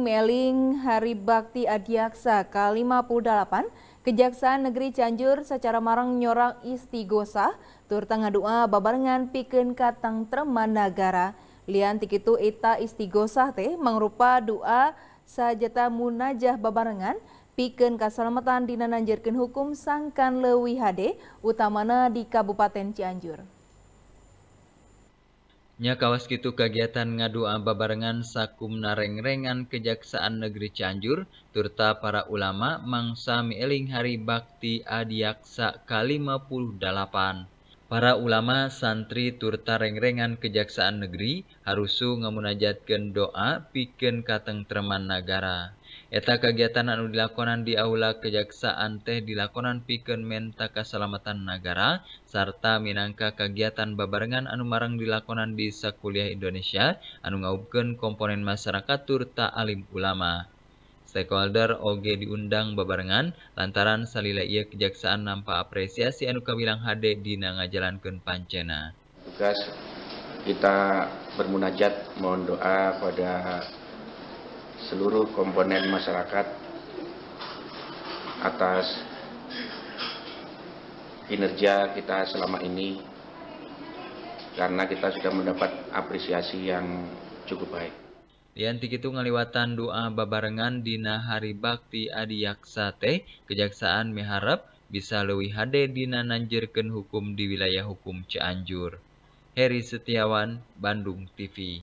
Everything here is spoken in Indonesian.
Meling Hari Bakti Adiaksa ke-58, Kejaksaan Negeri Cianjur secara marang nyorang istigosa, tur tengah doa babarengan piken katang treman nagara. Lian tikitu ita istigosa teh mengrupa doa sajata munajah babarengan piken kasalamatan dina nanjirkeun hukum sangkan lewi hade utamana di Kabupaten Cianjur. Nya kawas kitu kegiatan ngadua babarengan sakumna rengrengan Kejaksaan Negeri Cianjur turta para ulama mangsa mieling hari bakti adiaksa ka 58. Para ulama santri Turta Rengrengan Kejaksaan Negeri Haru ngomunajatkan doa piken katengremangara. Eta kegiatan anu dilakonan di aula Kejaksaan teh dilakonan piken Menta Kasalamatan Nagara, sarta minangka kegiatan bababarenngan anu marang dilakonan di sakuliah Indonesia, anu Ngubgen komponen masyarakat Turta Alim Ulama. Stakeholder OG diundang babarengan lantaran salila ia kejaksaan nampak apresiasi anu kawilang HD jalan ngajalankeun pancena. Tugas kita bermunajat mohon doa pada seluruh komponen masyarakat atas kinerja kita selama ini karena kita sudah mendapat apresiasi yang cukup baik. tikgitu ngalewatan dua babarengan Dina Hari Bakti Adiyaksate Kejaksaan Meharrap bisa luwi Hadedinanananjrken hukum di wilayahku Canjur Heri Setiawan Bandung TV.